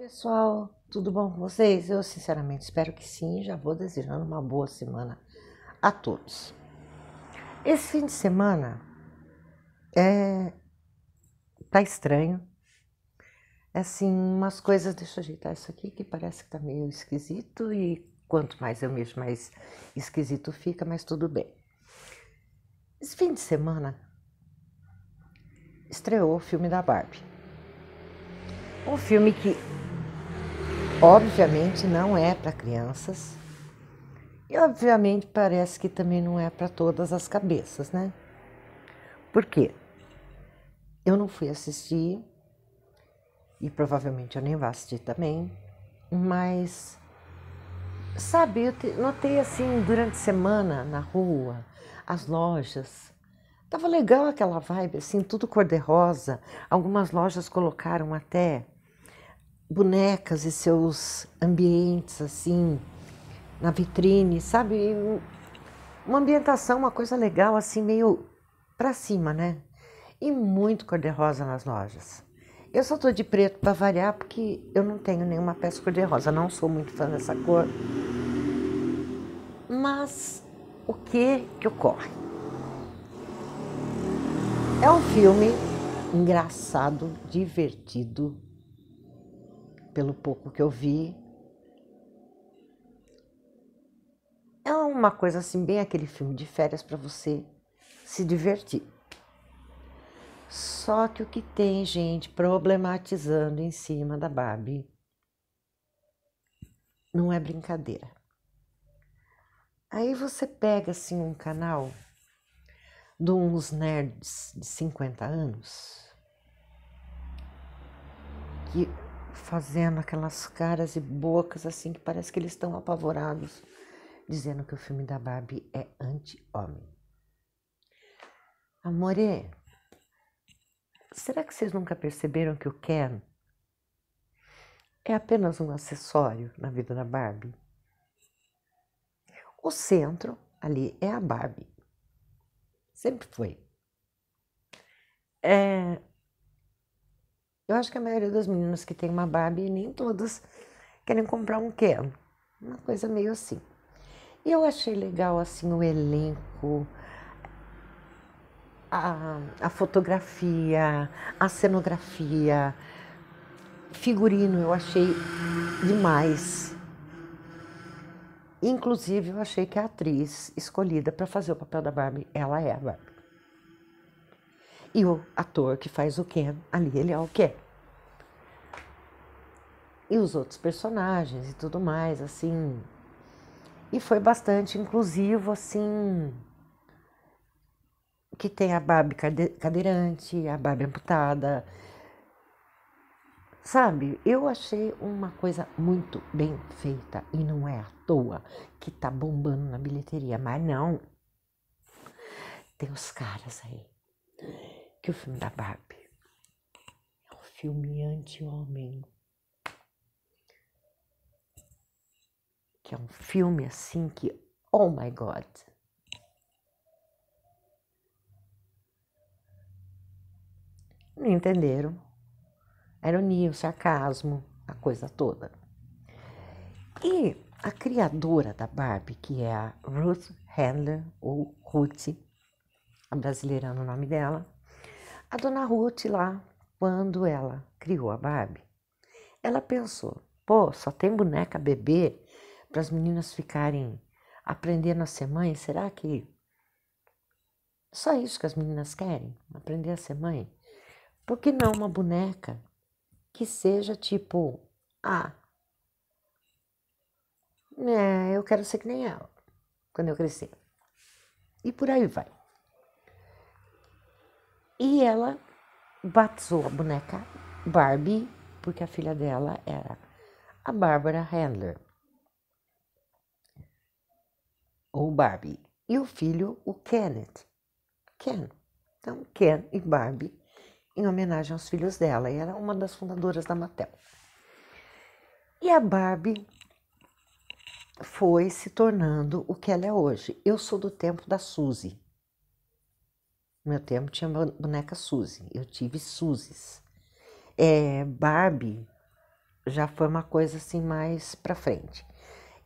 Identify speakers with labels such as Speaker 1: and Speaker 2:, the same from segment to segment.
Speaker 1: Pessoal, tudo bom com vocês? Eu sinceramente espero que sim, já vou desejando uma boa semana a todos. Esse fim de semana é tá estranho. É assim, umas coisas, deixa eu ajeitar isso aqui que parece que tá meio esquisito e quanto mais eu mexo, mais esquisito fica, mas tudo bem. Esse fim de semana estreou o filme da Barbie. Um filme que Obviamente não é para crianças. E obviamente parece que também não é para todas as cabeças, né? Por quê? Eu não fui assistir e provavelmente eu nem vou assistir também, mas sabe, eu te, notei assim durante a semana na rua, as lojas, tava legal aquela vibe assim, tudo cor de rosa. Algumas lojas colocaram até bonecas e seus ambientes assim na vitrine, sabe? Uma ambientação, uma coisa legal assim meio para cima, né? E muito cor-de-rosa nas lojas. Eu só tô de preto para variar porque eu não tenho nenhuma peça cor-de-rosa, não sou muito fã dessa cor. Mas o que que ocorre? É um filme engraçado, divertido, pelo pouco que eu vi. É uma coisa assim, bem aquele filme de férias para você se divertir. Só que o que tem gente problematizando em cima da Barbie não é brincadeira. Aí você pega assim um canal de uns nerds de 50 anos que fazendo aquelas caras e bocas assim que parece que eles estão apavorados, dizendo que o filme da Barbie é anti-homem. Amore, será que vocês nunca perceberam que o Ken é apenas um acessório na vida da Barbie? O centro ali é a Barbie. Sempre foi. É, eu acho que a maioria das meninas que tem uma Barbie, nem todas querem comprar um Ken. Uma coisa meio assim. E eu achei legal assim o elenco, a, a fotografia, a cenografia, figurino, eu achei demais. Inclusive, eu achei que a atriz escolhida para fazer o papel da Barbie, ela é a Barbie. E o ator que faz o Ken, ali ele é o Ken. E os outros personagens e tudo mais, assim. E foi bastante inclusivo, assim. Que tem a Barbie cadeirante, a Barbie amputada. Sabe, eu achei uma coisa muito bem feita e não é à toa que tá bombando na bilheteria, mas não. Tem os caras aí que o filme da Barbie. É um filme anti-homem. Que é um filme assim que, oh my god. Não entenderam. A ironia, o sarcasmo, a coisa toda. E a criadora da Barbie, que é a Ruth Handler, ou Ruth, a brasileira no nome dela, a dona Ruth lá, quando ela criou a Barbie, ela pensou: pô, só tem boneca bebê para as meninas ficarem aprendendo a ser mãe? Será que só isso que as meninas querem? Aprender a ser mãe? Por que não uma boneca que seja tipo, ah, né, eu quero ser que nem ela quando eu crescer. E por aí vai. E ela batizou a boneca Barbie, porque a filha dela era a Bárbara Handler. Ou Barbie. E o filho, o Kenneth. Ken. Então, Ken e Barbie, em homenagem aos filhos dela. E era uma das fundadoras da Mattel. E a Barbie foi se tornando o que ela é hoje. Eu sou do tempo da Suzy. No meu tempo tinha boneca Suzy, eu tive Suzys. É, Barbie já foi uma coisa assim mais para frente.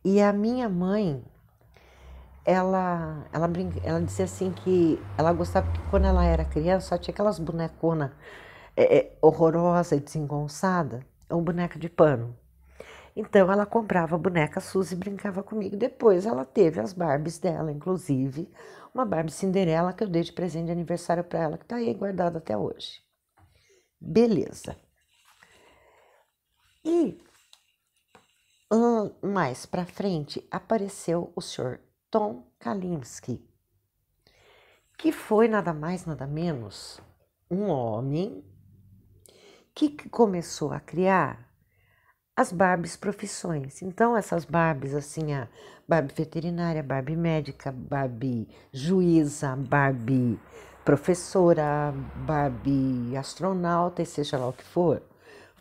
Speaker 1: E a minha mãe, ela, ela, brinca, ela dizia assim que ela gostava porque quando ela era criança só tinha aquelas bonecona é, é horrorosa e desengonçada, ou boneca de pano. Então ela comprava a boneca Suzy e brincava comigo. Depois ela teve as Barbies dela, inclusive, uma Barbie Cinderela que eu dei de presente de aniversário para ela, que está aí guardada até hoje. Beleza. E mais para frente apareceu o senhor Tom Kalinski, que foi nada mais nada menos um homem que começou a criar as Barbies profissões. Então, essas Barbies, assim, a Barbie veterinária, Barbie médica, Barbie juíza, Barbie professora, Barbie astronauta e seja lá o que for,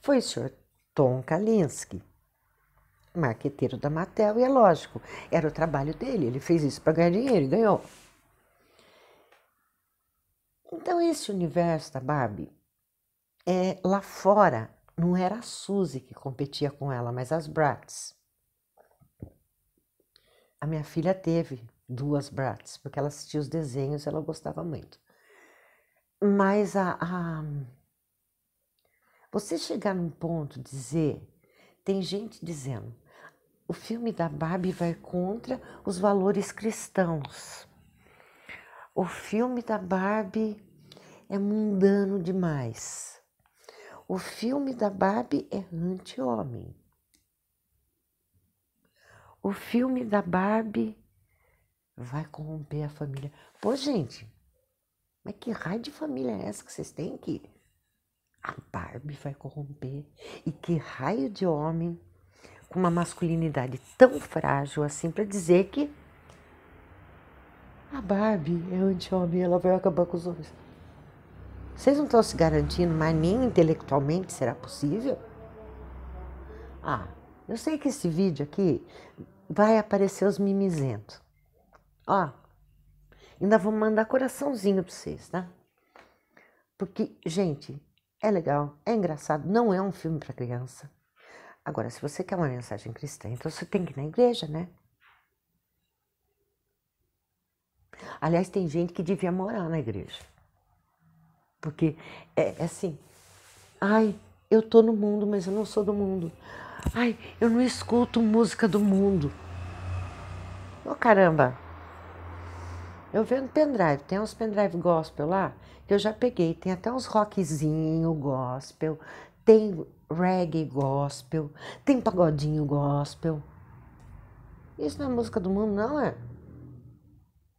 Speaker 1: foi o senhor Tom Kalinske, marqueteiro da Mattel, e é lógico, era o trabalho dele, ele fez isso para ganhar dinheiro e ganhou. Então, esse universo da Barbie é lá fora não era a Suzy que competia com ela, mas as Bratz. A minha filha teve duas Bratz, porque ela assistia os desenhos, ela gostava muito. Mas a, a... você chegar num ponto dizer, tem gente dizendo, o filme da Barbie vai contra os valores cristãos. O filme da Barbie é mundano demais o filme da Barbie é anti-homem. O filme da Barbie vai corromper a família. Pô, gente, mas que raio de família é essa que vocês têm que a Barbie vai corromper? E que raio de homem com uma masculinidade tão frágil assim para dizer que a Barbie é anti-homem, ela vai acabar com os homens. Vocês não estão se garantindo, mas nem intelectualmente será possível? Ah, eu sei que esse vídeo aqui vai aparecer os mimizentos. Ó, ainda vou mandar coraçãozinho para vocês, tá? Porque, gente, é legal, é engraçado, não é um filme para criança. Agora, se você quer uma mensagem cristã, então você tem que ir na igreja, né? Aliás, tem gente que devia morar na igreja. Porque é, é assim, ai, eu tô no mundo, mas eu não sou do mundo. Ai, eu não escuto música do mundo. Ô oh, caramba! Eu vendo pendrive, tem uns pendrive gospel lá que eu já peguei, tem até uns rockzinho gospel, tem reggae gospel, tem pagodinho gospel. Isso não é música do mundo, não é?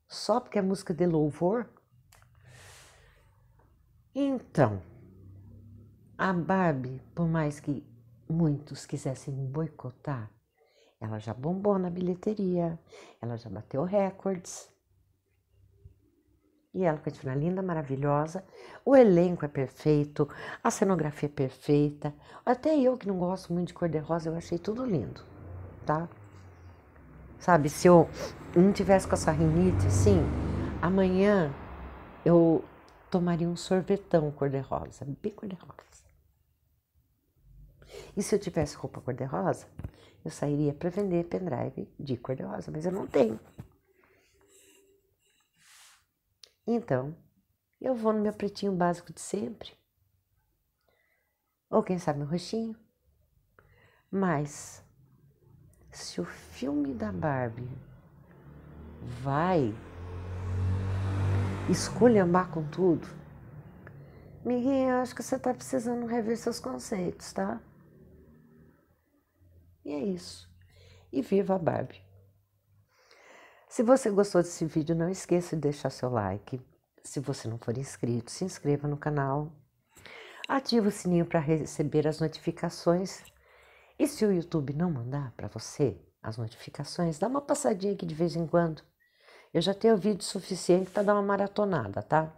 Speaker 1: Só porque é música de louvor? Então, a Barbie, por mais que muitos quisessem boicotar, ela já bombou na bilheteria, ela já bateu recordes. E ela continua linda, maravilhosa. O elenco é perfeito, a cenografia é perfeita. Até eu que não gosto muito de cor-de-rosa, eu achei tudo lindo, tá? Sabe, se eu não tivesse com essa rinite assim, amanhã eu tomaria um sorvetão cor-de-rosa, bem cor-de-rosa. E se eu tivesse roupa cor-de-rosa, eu sairia para vender pendrive de cor-de-rosa, mas eu não tenho. Então, eu vou no meu pretinho básico de sempre. Ou quem sabe um roxinho. Mas, se o filme da Barbie vai esculhambar com tudo. Miguel, eu acho que você está precisando rever seus conceitos, tá? E é isso. E viva a Barbie! Se você gostou desse vídeo, não esqueça de deixar seu like. Se você não for inscrito, se inscreva no canal. Ative o sininho para receber as notificações. E se o YouTube não mandar para você as notificações, dá uma passadinha aqui de vez em quando eu já tenho vídeo suficiente para dar uma maratonada, tá?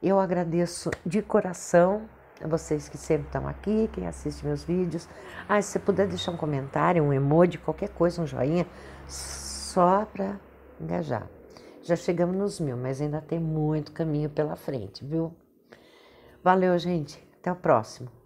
Speaker 1: Eu agradeço de coração a vocês que sempre estão aqui, quem assiste meus vídeos. Ah, se você puder deixar um comentário, um emoji, qualquer coisa, um joinha, só para engajar. Já chegamos nos mil, mas ainda tem muito caminho pela frente, viu? Valeu, gente. Até o próximo.